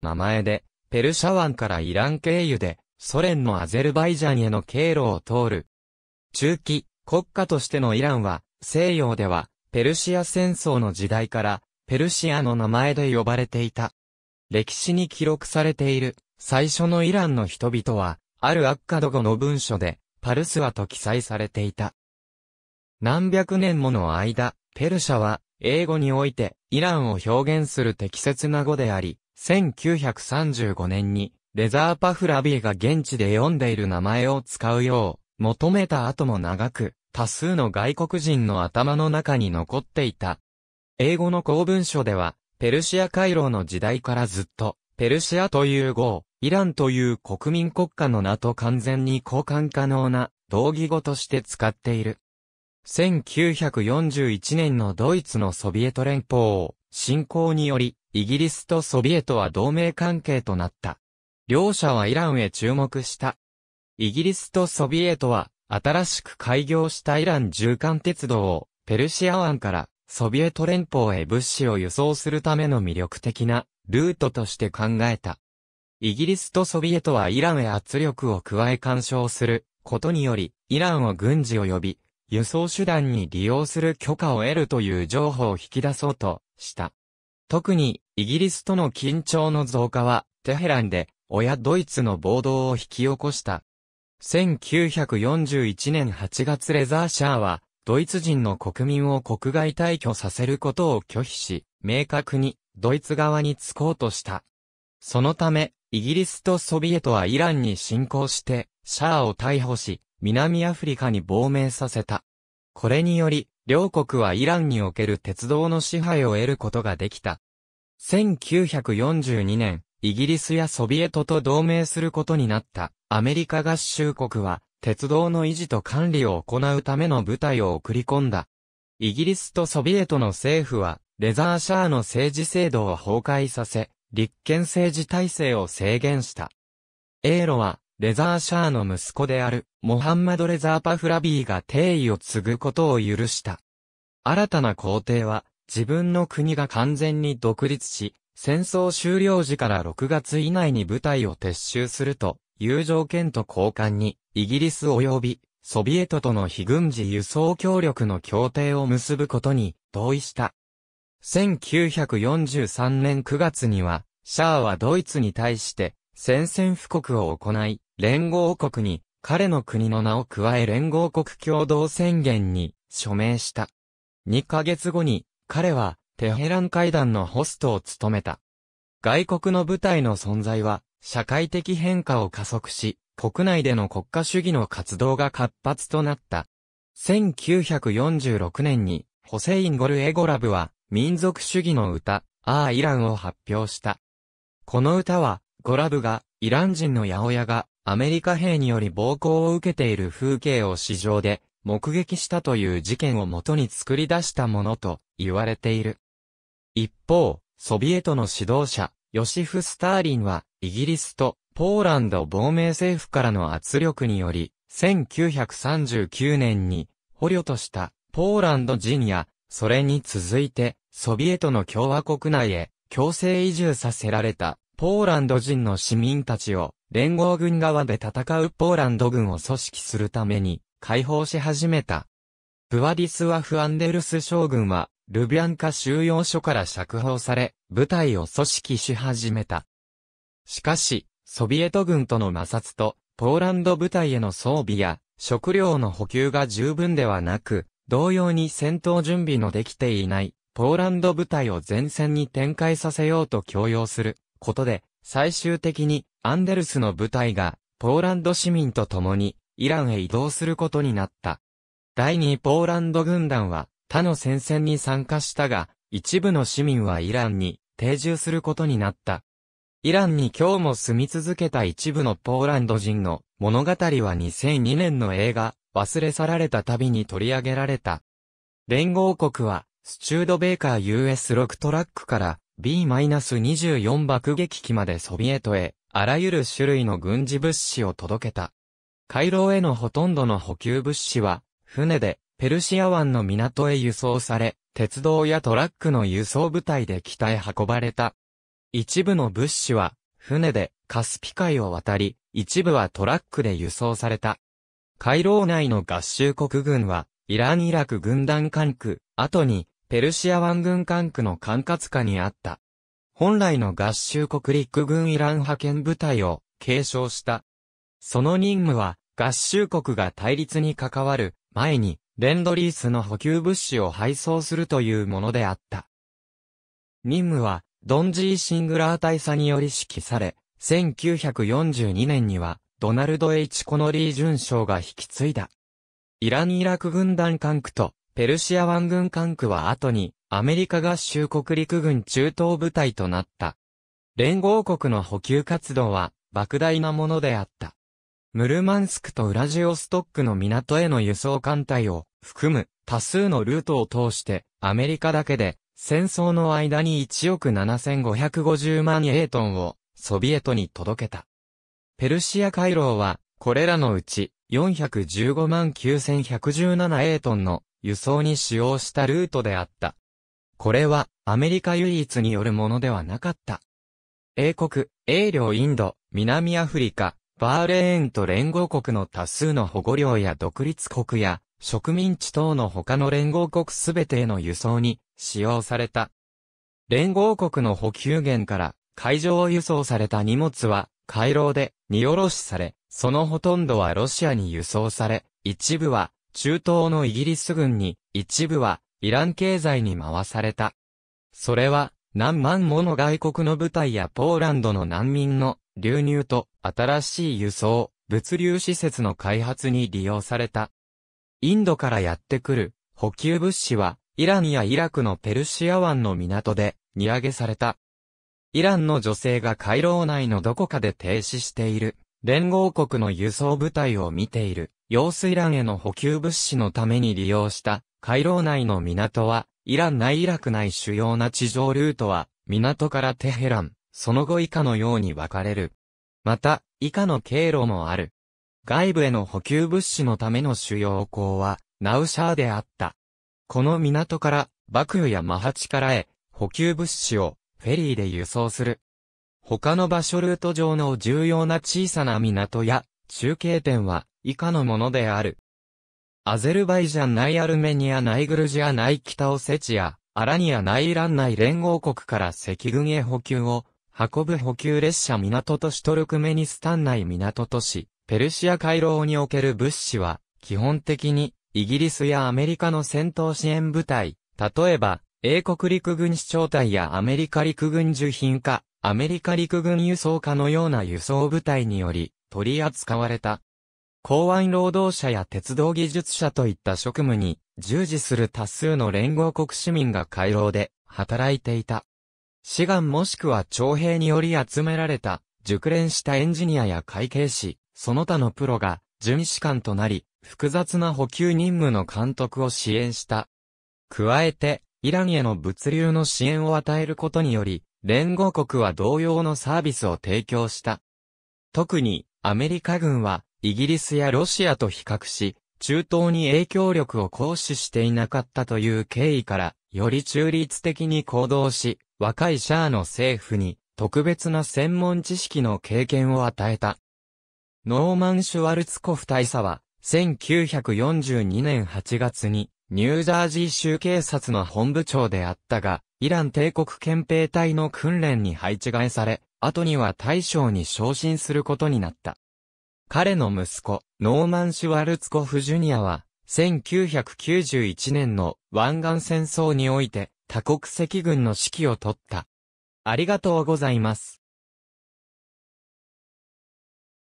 名前で、ペルシャ湾からイラン経由で、ソ連のアゼルバイジャンへの経路を通る。中期、国家としてのイランは、西洋では、ペルシア戦争の時代から、ペルシアの名前で呼ばれていた。歴史に記録されている、最初のイランの人々は、あるアッカド語の文書で、パルスワと記載されていた。何百年もの間、ペルシャは、英語において、イランを表現する適切な語であり、1935年に、レザーパフラビーが現地で読んでいる名前を使うよう、求めた後も長く、多数の外国人の頭の中に残っていた。英語の公文書では、ペルシア回廊の時代からずっと、ペルシアという語を、イランという国民国家の名と完全に交換可能な、同義語として使っている。1941年のドイツのソビエト連邦侵攻により、イギリスとソビエトは同盟関係となった。両者はイランへ注目した。イギリスとソビエトは、新しく開業したイラン縦貫鉄道を、ペルシア湾からソビエト連邦へ物資を輸送するための魅力的なルートとして考えた。イギリスとソビエトはイランへ圧力を加え干渉することにより、イランを軍事及び輸送手段に利用する許可を得るという情報を引き出そうとした。特に、イギリスとの緊張の増加は、テヘランで、親ドイツの暴動を引き起こした。1941年8月レザーシャーは、ドイツ人の国民を国外退去させることを拒否し、明確にドイツ側に就こうとした。そのため、イギリスとソビエトはイランに侵攻して、シャーを逮捕し、南アフリカに亡命させた。これにより、両国はイランにおける鉄道の支配を得ることができた。1942年、イギリスやソビエトと同盟することになったアメリカ合衆国は、鉄道の維持と管理を行うための部隊を送り込んだ。イギリスとソビエトの政府は、レザーシャーの政治制度を崩壊させ、立憲政治体制を制限した。エーロは、レザーシャーの息子である、モハンマド・レザー・パフラビーが帝位を継ぐことを許した。新たな皇帝は、自分の国が完全に独立し、戦争終了時から6月以内に部隊を撤収すると、いう条件と交換に、イギリス及び、ソビエトとの非軍事輸送協力の協定を結ぶことに、同意した。1943年9月には、シャアはドイツに対して、宣戦布告を行い、連合国に、彼の国の名を加え連合国共同宣言に署名した。2ヶ月後に、彼は、テヘラン会談のホストを務めた。外国の部隊の存在は、社会的変化を加速し、国内での国家主義の活動が活発となった。1946年に、ホセイン・ゴル・エゴラブは、民族主義の歌、アー・イランを発表した。この歌は、ゴラブが、イラン人の八百屋が、アメリカ兵により暴行を受けている風景を市場で、目撃したという事件をもとに作り出したものと言われている。一方、ソビエトの指導者、ヨシフ・スターリンは、イギリスとポーランド亡命政府からの圧力により、1939年に捕虜としたポーランド人や、それに続いてソビエトの共和国内へ強制移住させられたポーランド人の市民たちを連合軍側で戦うポーランド軍を組織するために解放し始めた。ブワディスワフ・アンデルス将軍は、ルビアンカ収容所から釈放され、部隊を組織し始めた。しかし、ソビエト軍との摩擦と、ポーランド部隊への装備や、食料の補給が十分ではなく、同様に戦闘準備のできていない、ポーランド部隊を前線に展開させようと強要することで、最終的にアンデルスの部隊が、ポーランド市民と共に、イランへ移動することになった。第2ポーランド軍団は他の戦線に参加したが、一部の市民はイランに定住することになった。イランに今日も住み続けた一部のポーランド人の物語は2002年の映画、忘れ去られた旅に取り上げられた。連合国は、スチュードベーカー US6 トラックから B-24 爆撃機までソビエトへ、あらゆる種類の軍事物資を届けた。回廊へのほとんどの補給物資は、船で、ペルシア湾の港へ輸送され、鉄道やトラックの輸送部隊で北へ運ばれた。一部の物資は、船でカスピ海を渡り、一部はトラックで輸送された。回廊内の合衆国軍は、イラン・イラク軍団管区、後に、ペルシア湾軍管区の管轄下にあった。本来の合衆国陸軍イラン派遣部隊を継承した。その任務は、合衆国が対立に関わる前に、レンドリースの補給物資を配送するというものであった。任務は、ドンジー・シングラー大佐により指揮され、1942年には、ドナルド・ H・ コノリー巡将が引き継いだ。イラン・イラク軍団管区と、ペルシア湾軍管区は後に、アメリカ合衆国陸軍中東部隊となった。連合国の補給活動は、莫大なものであった。ムルマンスクとウラジオストックの港への輸送艦隊を含む多数のルートを通してアメリカだけで戦争の間に1億7550万エイトンをソビエトに届けた。ペルシア回廊はこれらのうち415万9117英トンの輸送に使用したルートであった。これはアメリカ唯一によるものではなかった。英国、英領インド、南アフリカ、バーレーンと連合国の多数の保護領や独立国や植民地等の他の連合国すべてへの輸送に使用された。連合国の補給源から海上輸送された荷物は回廊で荷下ろしされ、そのほとんどはロシアに輸送され、一部は中東のイギリス軍に、一部はイラン経済に回された。それは何万もの外国の部隊やポーランドの難民の流入と新しい輸送、物流施設の開発に利用された。インドからやってくる補給物資はイランやイラクのペルシア湾の港で荷上げされた。イランの女性が回廊内のどこかで停止している連合国の輸送部隊を見ている揚水欄への補給物資のために利用した回廊内の港はイラン内イラク内主要な地上ルートは港からテヘラン、その後以下のように分かれる。また、以下の経路もある。外部への補給物資のための主要港は、ナウシャーであった。この港から、バクーやマハチからへ、補給物資を、フェリーで輸送する。他の場所ルート上の重要な小さな港や、中継点は、以下のものである。アゼルバイジャン内アルメニア内グルジア内北オセチア、アラニア内イラン内連合国から赤軍へ補給を運ぶ補給列車港都市トルクメニスタン内港都市、ペルシア回廊における物資は、基本的に、イギリスやアメリカの戦闘支援部隊、例えば、英国陸軍市長隊やアメリカ陸軍受品化、アメリカ陸軍輸送化のような輸送部隊により、取り扱われた。港湾労働者や鉄道技術者といった職務に従事する多数の連合国市民が回廊で働いていた。志願もしくは徴兵により集められた、熟練したエンジニアや会計士、その他のプロが、巡士官となり、複雑な補給任務の監督を支援した。加えて、イランへの物流の支援を与えることにより、連合国は同様のサービスを提供した。特に、アメリカ軍は、イギリスやロシアと比較し、中東に影響力を行使していなかったという経緯から、より中立的に行動し、若いシャアの政府に特別な専門知識の経験を与えた。ノーマン・シュワルツコフ大佐は、1942年8月に、ニュージャージー州警察の本部長であったが、イラン帝国憲兵隊の訓練に配置換えされ、後には大将に昇進することになった。彼の息子、ノーマン・シュワルツコフ・ジュニアは、1991年の湾岸戦争において多国籍軍の指揮を取った。ありがとうございます。